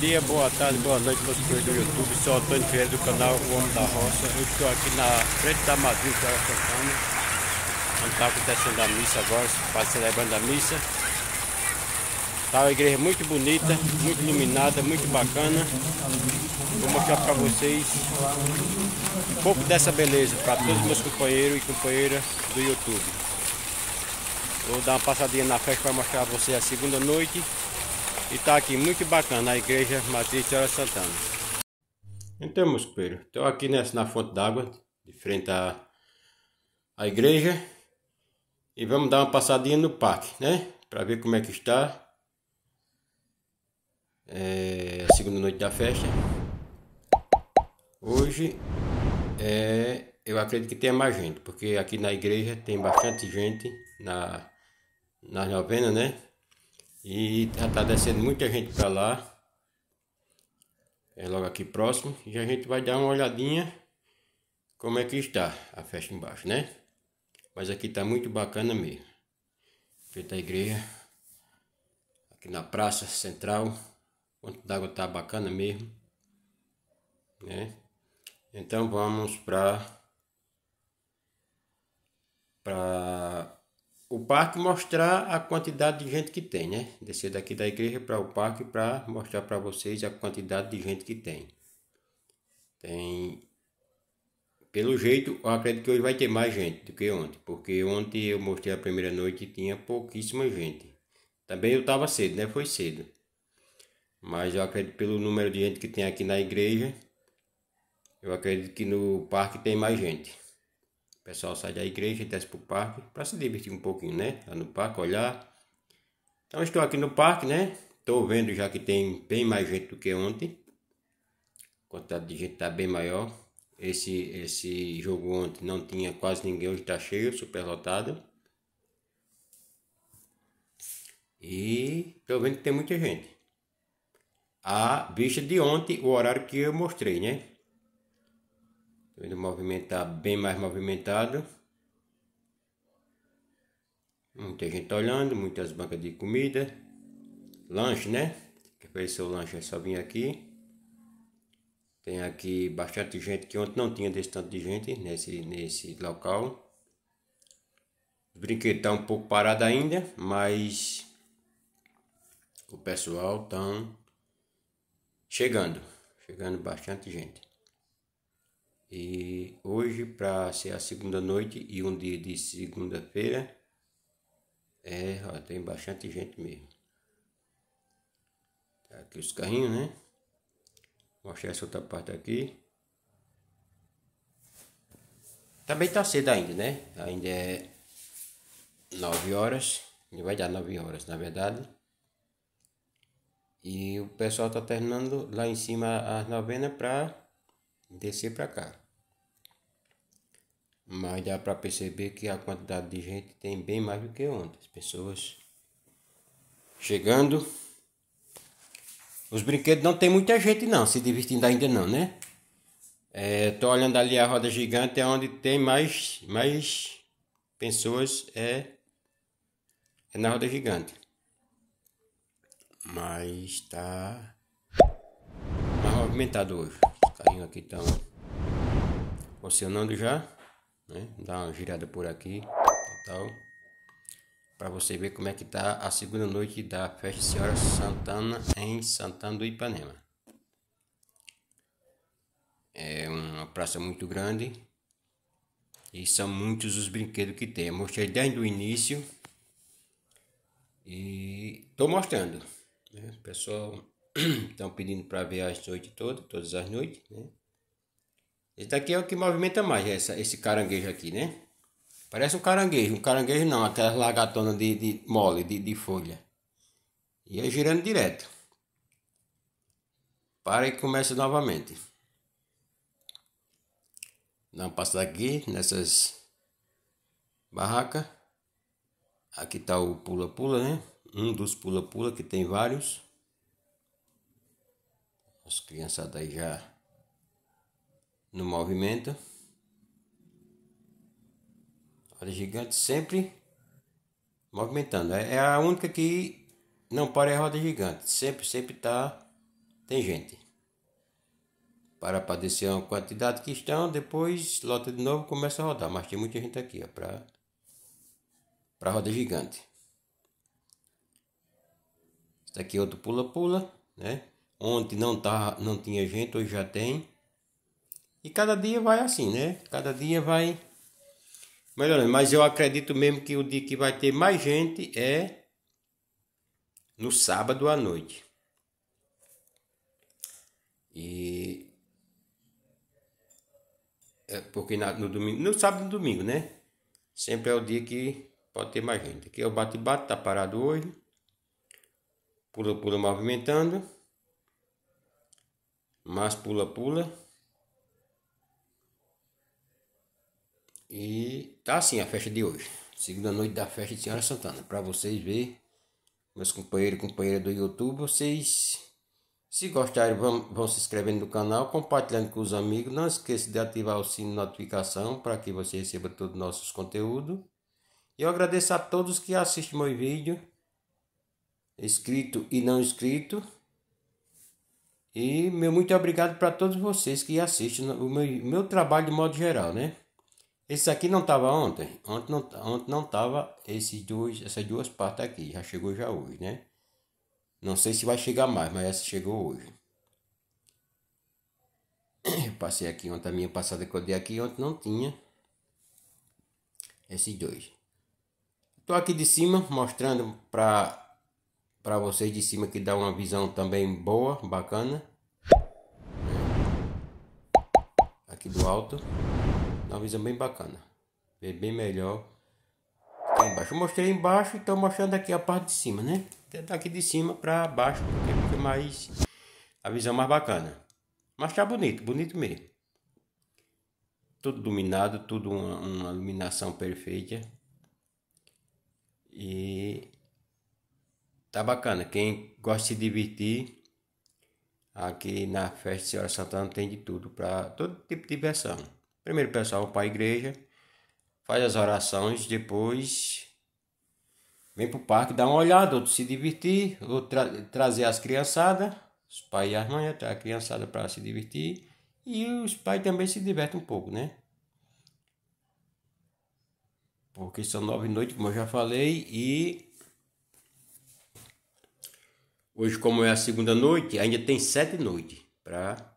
dia, boa tarde, boa noite, meus colegas do YouTube. Sou Antônio Ferreira do canal O Homem da Roça. Eu estou aqui na frente da Madrid, que estava é cantando. Está acontecendo a missa agora, quase celebrando a missa. Tá uma igreja muito bonita, muito iluminada, muito bacana. Vou mostrar para vocês um pouco dessa beleza para todos meus companheiros e companheiras do YouTube. Vou dar uma passadinha na festa para mostrar a vocês a segunda noite e está aqui muito bacana a igreja Matriz Hora Santana. Então, meus companheiros, estou aqui nessa, na fonte d'água, de frente à, à igreja. E vamos dar uma passadinha no parque, né? Para ver como é que está. É a segunda noite da festa. Hoje é, eu acredito que tenha mais gente, porque aqui na igreja tem bastante gente na, na novena, né? E já tá, tá descendo muita gente para lá. É logo aqui próximo. E a gente vai dar uma olhadinha como é que está a festa embaixo, né? Mas aqui tá muito bacana mesmo. Feita a igreja. Aqui na praça central. quanto d'água tá bacana mesmo. Né? Então vamos para para o parque mostrar a quantidade de gente que tem, né? Descer daqui da igreja para o parque para mostrar para vocês a quantidade de gente que tem. Tem. Pelo jeito, eu acredito que hoje vai ter mais gente do que ontem, porque ontem eu mostrei a primeira noite e tinha pouquíssima gente. Também eu estava cedo, né? Foi cedo. Mas eu acredito pelo número de gente que tem aqui na igreja, eu acredito que no parque tem mais gente pessoal sai da igreja e desce para o parque para se divertir um pouquinho, né? Lá tá no parque, olhar. Então estou aqui no parque, né? Estou vendo já que tem bem mais gente do que ontem. A quantidade de gente está bem maior. Esse, esse jogo ontem não tinha quase ninguém, hoje está cheio, superlotado. E estou vendo que tem muita gente. A vista de ontem, o horário que eu mostrei, né? Estou indo movimentar bem mais movimentado. Muita gente tá olhando, muitas bancas de comida. Lanche, né? Quer fazer seu lanche é só vir aqui. Tem aqui bastante gente que ontem não tinha desse tanto de gente nesse, nesse local. O brinquedo tá um pouco parado ainda, mas o pessoal tá chegando. Chegando bastante gente. E hoje, para ser a segunda noite e um dia de segunda-feira, é, ó, tem bastante gente mesmo. Tá aqui os carrinhos, né? Vou mostrar essa outra parte aqui. Também tá cedo ainda, né? Ainda é 9 horas. E vai dar 9 horas, na verdade. E o pessoal tá terminando lá em cima as novenas para descer para cá. Mas dá para perceber que a quantidade de gente tem bem mais do que ontem. As pessoas chegando. Os brinquedos não tem muita gente não, se divertindo ainda não, né? É, tô olhando ali a roda gigante, é onde tem mais, mais pessoas é, é na roda gigante. Mas tá mais movimentado hoje tenho aqui estão funcionando já, né? Dá uma girada por aqui tal, para você ver como é que tá a segunda noite da festa Senhora Santana em Santana do Ipanema. É uma praça muito grande e são muitos os brinquedos que tem. mostrei desde o início e tô mostrando, né? pessoal Estão pedindo para ver as noites todas, todas as noites, né? Esse daqui é o que movimenta mais, é essa, esse caranguejo aqui, né? Parece um caranguejo, um caranguejo não, aquelas lagatonas de, de mole, de, de folha. E é girando direto. Para e começa novamente. Não passa daqui, nessas barracas. Aqui tá o pula-pula, né? Um dos pula-pula, que tem vários. As crianças daí já no movimento. roda gigante sempre movimentando. É, é a única que não para é roda gigante. Sempre, sempre tá. Tem gente. Para padecer uma quantidade que estão, depois lota de novo começa a rodar. Mas tem muita gente aqui, ó, para roda gigante. Esse daqui é outro pula-pula, né? Ontem não, tá, não tinha gente, hoje já tem. E cada dia vai assim, né? Cada dia vai melhorando. Mas eu acredito mesmo que o dia que vai ter mais gente é no sábado à noite. E. É porque na, no domingo. No sábado e domingo, né? Sempre é o dia que pode ter mais gente. Aqui é o bate-bate, tá parado hoje. Pula, pula movimentando mais pula-pula. E tá assim a festa de hoje. Segunda noite da festa de Senhora Santana. Para vocês verem, meus companheiros e companheiras do YouTube, vocês se gostarem, vão, vão se inscrevendo no canal, compartilhando com os amigos. Não esqueça de ativar o sino de notificação para que você receba todos os nossos conteúdos. E eu agradeço a todos que assistem meu vídeo, inscrito e não inscrito. E meu muito obrigado para todos vocês que assistem o meu, meu trabalho de modo geral, né? Esse aqui não estava ontem. Ontem não, ontem não tava esses dois, essas duas partes aqui. Já chegou já hoje, né? Não sei se vai chegar mais, mas essa chegou hoje. Eu passei aqui ontem, a minha passada que eu dei aqui ontem não tinha. Esses dois. Tô aqui de cima mostrando para para vocês de cima que dá uma visão também boa, bacana. Aqui do alto, dá uma visão bem bacana, vê bem melhor. Aqui embaixo, eu mostrei embaixo e estou mostrando aqui a parte de cima, né? Daqui de cima para baixo, porque fica mais a visão mais bacana. Mas tá bonito, bonito mesmo. Tudo iluminado, tudo uma, uma iluminação perfeita. E tá bacana. Quem gosta de se divertir, aqui na festa Senhora Santana tem de tudo, para todo tipo de diversão. Primeiro o pessoal para a igreja, faz as orações, depois vem para o parque dar uma olhada, outro se divertir, outro tra trazer as criançadas, os pais e as mães, a criançada para se divertir. E os pais também se divertem um pouco, né? Porque são nove noites, como eu já falei, e Hoje, como é a segunda noite, ainda tem sete noites para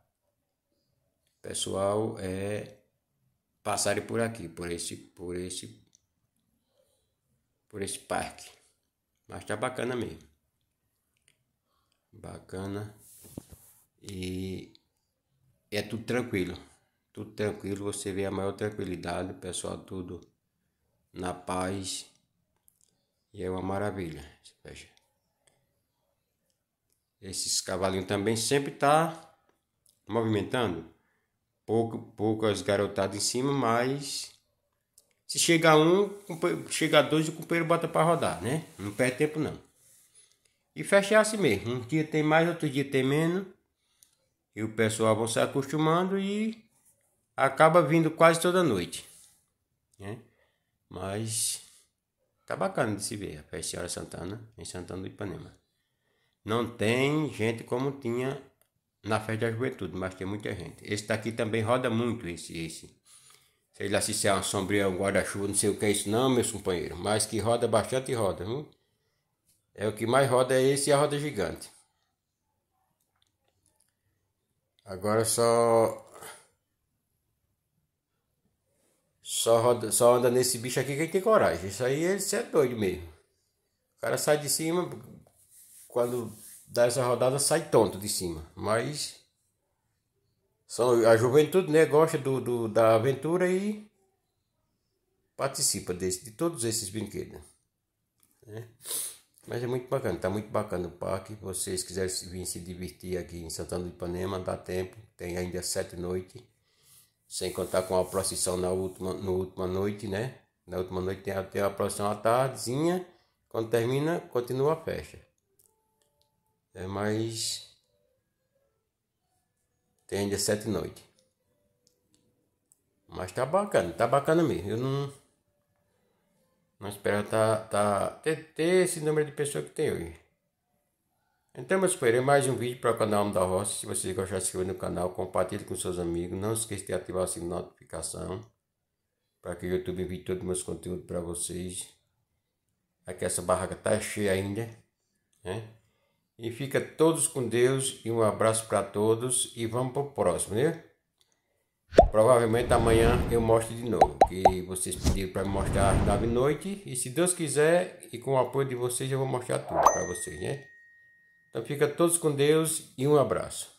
pessoal é, passarem por aqui, por esse, por esse, por esse parque. Mas tá bacana mesmo. Bacana. E é tudo tranquilo. Tudo tranquilo, você vê a maior tranquilidade, o pessoal tudo na paz. E é uma maravilha. Fecha esses cavalinhos também sempre tá movimentando. Pouco, poucas garotadas em cima, mas se chegar um, chega dois, o companheiro bota para rodar, né? Não perde tempo não. E fecha assim mesmo. Um dia tem mais, outro dia tem menos. E o pessoal vão se acostumando e acaba vindo quase toda noite. Né? Mas tá bacana de se ver a Festa Senhora Santana em Santana do Ipanema. Não tem gente como tinha na festa da juventude, mas tem muita gente. Esse daqui também roda muito, esse, esse. Sei lá se isso é uma sombria, um guarda-chuva, não sei o que é isso não, meus companheiros. Mas que roda bastante, roda. Viu? É o que mais roda é esse e a roda gigante. Agora só... Só, roda, só anda nesse bicho aqui quem tem coragem. Isso aí ele é doido mesmo. O cara sai de cima, quando dá essa rodada sai tonto de cima. Mas são, a juventude né, gosta do, do, da aventura e participa desse, de todos esses brinquedos. Né? Mas é muito bacana, está muito bacana o parque. Se vocês quiserem vir se divertir aqui em Santana do Ipanema, dá tempo, tem ainda sete noites. Sem contar com a procissão na última, na última noite, né? Na última noite tem, até a procissão à tardezinha. Quando termina, continua a festa. É, mais tem ainda sete noite Mas tá bacana, tá bacana mesmo. Eu não. Não espero tá, tá, ter, ter esse número de pessoas que tem hoje. Então, meus companheiros, é mais um vídeo para o canal da Roça. Se vocês gostaram, se inscrevam no canal, compartilhe com seus amigos. Não esqueça de ativar o sininho de notificação para que o YouTube envie todos os meus conteúdos para vocês. Aqui essa barraca tá cheia ainda, né? E fica todos com Deus e um abraço para todos e vamos para o próximo, né? Provavelmente amanhã eu mostro de novo, que vocês pediram para me mostrar às 9 noite e se Deus quiser e com o apoio de vocês eu vou mostrar tudo para vocês, né? Então fica todos com Deus e um abraço.